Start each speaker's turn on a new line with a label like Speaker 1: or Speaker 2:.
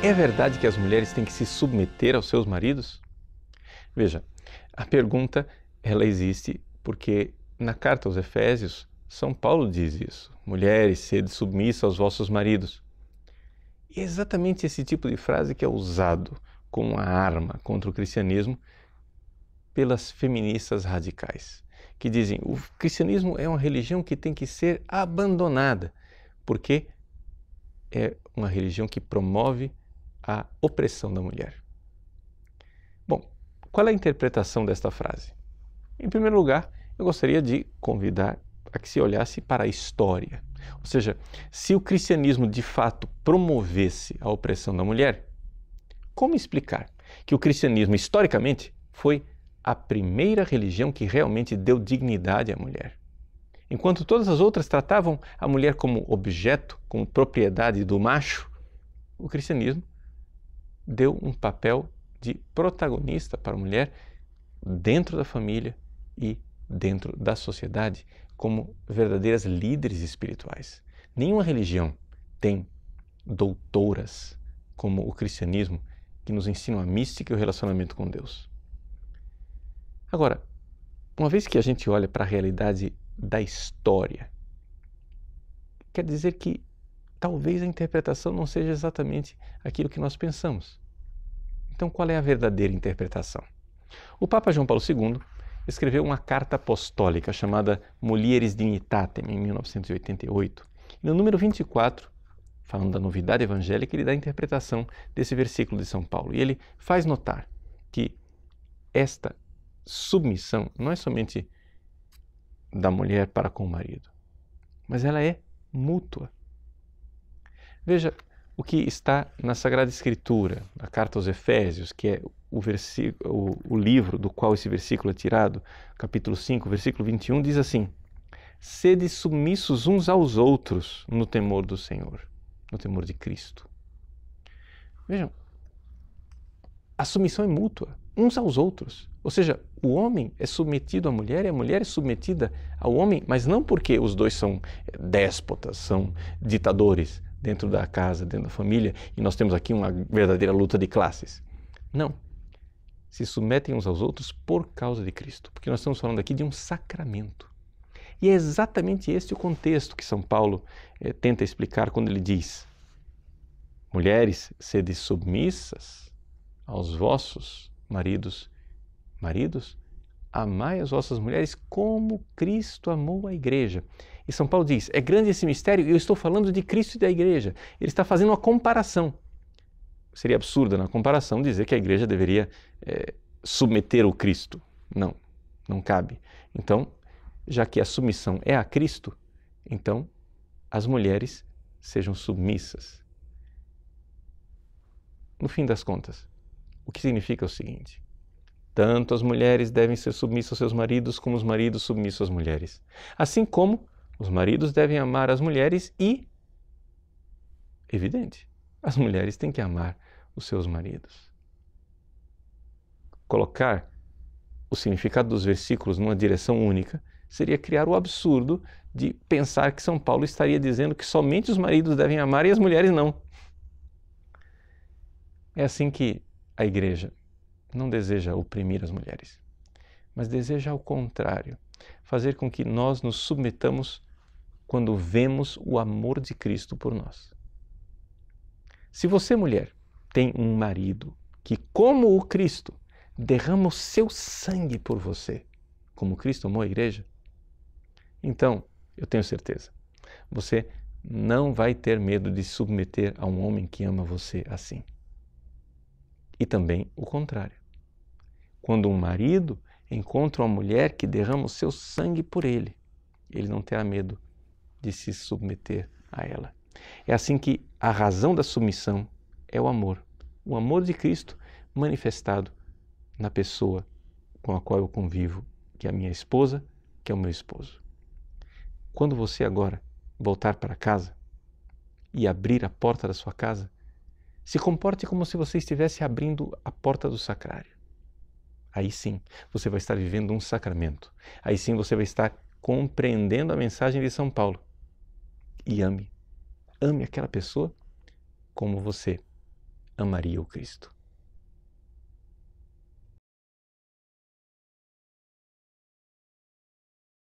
Speaker 1: É verdade que as mulheres têm que se submeter aos seus maridos? Veja, a pergunta ela existe porque na carta aos Efésios, São Paulo diz isso: mulheres, sede submissas aos vossos maridos. E é exatamente esse tipo de frase que é usado como uma arma contra o cristianismo pelas feministas radicais, que dizem o cristianismo é uma religião que tem que ser abandonada, porque é uma religião que promove a opressão da mulher. Bom, qual é a interpretação desta frase? Em primeiro lugar, eu gostaria de convidar a que se olhasse para a história. Ou seja, se o cristianismo de fato promovesse a opressão da mulher, como explicar que o cristianismo, historicamente, foi a primeira religião que realmente deu dignidade à mulher? Enquanto todas as outras tratavam a mulher como objeto, como propriedade do macho, o cristianismo deu um papel de protagonista para a mulher dentro da família e dentro da sociedade como verdadeiras líderes espirituais. Nenhuma religião tem doutoras como o cristianismo que nos ensinam a mística e o relacionamento com Deus. Agora, uma vez que a gente olha para a realidade da história, quer dizer que talvez a interpretação não seja exatamente aquilo que nós pensamos. Então, qual é a verdadeira interpretação? O Papa João Paulo II escreveu uma carta apostólica chamada Mulieres Dignitatem, em 1988. no número 24, falando da novidade evangélica, ele dá a interpretação desse versículo de São Paulo. E ele faz notar que esta submissão não é somente da mulher para com o marido, mas ela é mútua. Veja o que está na Sagrada Escritura, na Carta aos Efésios, que é o, o, o livro do qual esse versículo é tirado, capítulo 5, versículo 21, diz assim: Sede submissos uns aos outros no temor do Senhor, no temor de Cristo. Vejam, a submissão é mútua, uns aos outros. Ou seja, o homem é submetido à mulher e a mulher é submetida ao homem, mas não porque os dois são déspotas, são ditadores, dentro da casa, dentro da família, e nós temos aqui uma verdadeira luta de classes. Não. Se submetem uns aos outros por causa de Cristo, porque nós estamos falando aqui de um sacramento. E é exatamente esse o contexto que São Paulo eh, tenta explicar quando ele diz: Mulheres, sede submissas aos vossos maridos. Maridos, amai as vossas mulheres como Cristo amou a igreja e São Paulo diz: é grande esse mistério e eu estou falando de Cristo e da igreja. Ele está fazendo uma comparação. Seria absurda na comparação dizer que a igreja deveria é, submeter o Cristo. Não, não cabe. Então, já que a submissão é a Cristo, então as mulheres sejam submissas. No fim das contas, o que significa o seguinte: tanto as mulheres devem ser submissas aos seus maridos, como os maridos submissos às mulheres. Assim como os maridos devem amar as mulheres e, evidente, as mulheres têm que amar os seus maridos. Colocar o significado dos versículos numa direção única seria criar o absurdo de pensar que São Paulo estaria dizendo que somente os maridos devem amar e as mulheres não. É assim que a igreja não deseja oprimir as mulheres, mas deseja ao contrário, fazer com que nós nos submetamos quando vemos o amor de Cristo por nós. Se você, mulher, tem um marido que, como o Cristo, derrama o seu sangue por você, como Cristo amou a igreja, então, eu tenho certeza, você não vai ter medo de se submeter a um homem que ama você assim. E também o contrário. Quando um marido encontra uma mulher que derrama o seu sangue por ele, ele não terá medo de se submeter a ela. É assim que a razão da submissão é o amor, o amor de Cristo manifestado na pessoa com a qual eu convivo, que é a minha esposa, que é o meu esposo. Quando você agora voltar para casa e abrir a porta da sua casa, se comporte como se você estivesse abrindo a porta do sacrário. Aí sim, você vai estar vivendo um sacramento. Aí sim, você vai estar compreendendo a mensagem de São Paulo e ame. Ame aquela pessoa como você amaria o Cristo.